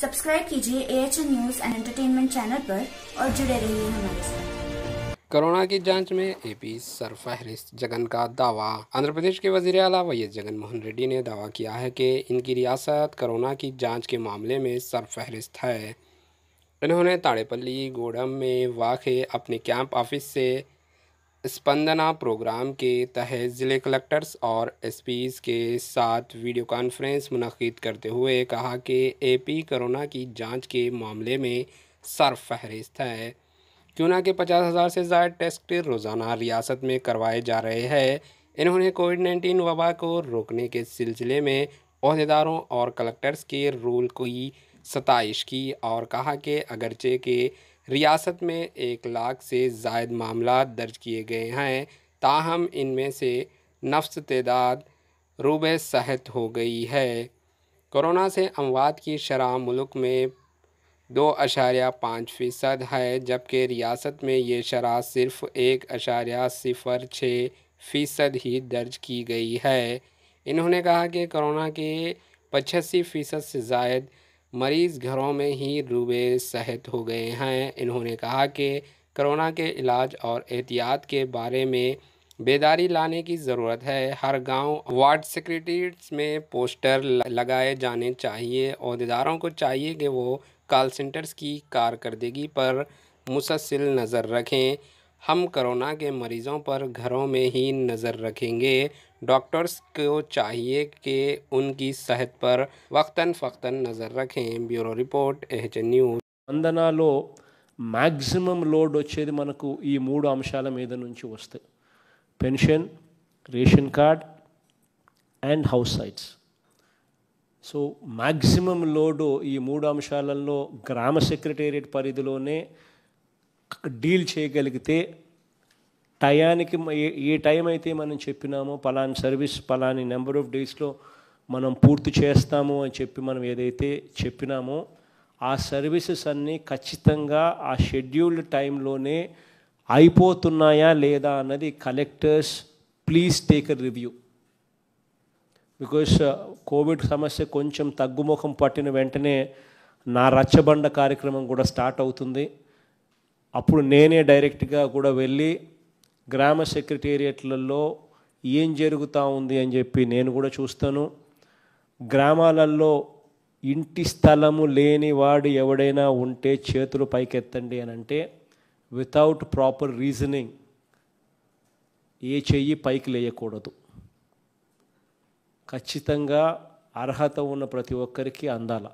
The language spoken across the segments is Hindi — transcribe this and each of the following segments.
सब्सक्राइब कीजिए A H news and entertainment channel पर और जुड़े रहिए हमारे साथ कोरोना की जांच में एपी सरफहरिस्त जगन का दावा आंध्र प्रदेश के वजीर अला वैय जगन मोहन रेड्डी ने दावा किया है कि इनकी रियासत कोरोना की जांच के मामले में सरफहरिस्त है इन्होंने ताड़ेपल्ली गोडम में वाक़ अपने कैंप ऑफिस से स्पंदना प्रोग्राम के तहत ज़िले कलेक्टर्स और एसपीज़ के साथ वीडियो कॉन्फ्रेंस मनद करते हुए कहा कि एपी कोरोना की जांच के मामले में सर फहरिस्त है क्यूना के पचास हज़ार से ज़्यादा टेस्ट रोज़ाना रियासत में करवाए जा रहे हैं इन्होंने कोविड नाइन्टीन वबा को रोकने के सिलसिले में अहदेदारों और कलेक्टर्स के रोल की सताइश की और कहा कि अगरचे के रियासत में एक लाख से जायद मामला दर्ज किए गए हैं ताहम इनमें से नफ्स तदाद रूब सहत हो गई है कोरोना से अमवात की शरह मुल्क में दो अशारिया पाँच फ़ीसद है जबकि रियासत में ये शरह सिर्फ़ एक अशारिया सिफर छः फ़ीसद ही दर्ज की गई है इन्होंने कहा कि कोरोना के पचासी फ़ीसद से जायद मरीज़ घरों में ही रूबे सेहत हो गए हैं इन्होंने कहा कि कोरोना के इलाज और एहतियात के बारे में बेदारी लाने की ज़रूरत है हर गांव वार्ड सेक्रेटरीट्स में पोस्टर लगाए जाने चाहिए अहदेदारों को चाहिए कि वो कॉल सेंटर्स की कारकर्दगी पर मुसलसिल नज़र रखें हम कोरोना के मरीज़ों पर घरों में ही नज़र रखेंगे डॉक्टर्स को चाहिए कि उनकी सेहत पर वक्ता फ़क्ता नज़र रखें bureau report H news Vandana मैक्सीम लोड वे मन को मूड अंशाल मीद मीदी वस्ते पेन ration card and house site सो मैक्सीम लोड मूड अंशाल ग्राम सैक्रटेट पैध డీల్ చేయగలిగితే టయానికి ఏ టైం అయితే మనం చెప్పినామో పలాని సర్వీస్ పలాని నెంబర్ ఆఫ్ డేస్లో మనం పూర్తి చేస్తాము అని చెప్పి మనం ఏదైతే చెప్పినామో ఆ సర్వీసెస్ అన్నీ ఖచ్చితంగా ఆ షెడ్యూల్డ్ టైంలోనే అయిపోతున్నాయా లేదా అన్నది collectors please take review because uh, Covid సమస్య కొంచెం తగ్గుముఖం పట్టిన వెంటనే నా రచ్చబండ కార్యక్రమం కూడా స్టార్ట్ అవుతుంది అప్పుడు నేనే డైరెక్ట్గా కూడా వెళ్ళి గ్రామ సెక్రటేరియట్లలో ఏం జరుగుతూ ఉంది అని చెప్పి నేను కూడా చూస్తాను గ్రామాలలో ఇంటి స్థలము లేని వాడు ఎవడైనా ఉంటే చేతులు పైకెత్తండి అని అంటే వితౌట్ ప్రాపర్ రీజనింగ్ ఏ చెయ్యి పైకి లేయకూడదు ఖచ్చితంగా అర్హత ఉన్న ప్రతి ఒక్కరికి అందాల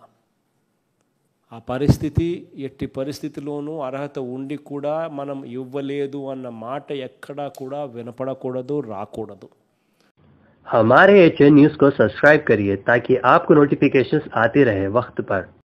ఆ పరిస్థితి ఎట్టి పరిస్థితిలోనూ అర్హత ఉండి కూడా మనం ఇవ్వలేదు అన్న మాట ఎక్కడా కూడా వినపడకూడదు రాకూడదు हमारे एच एन సబ్స్క్రైబ్ को सब्सक्राइब करिए నోటిఫికేషన్స్ आपको नोटिफिकेशंस आते रहे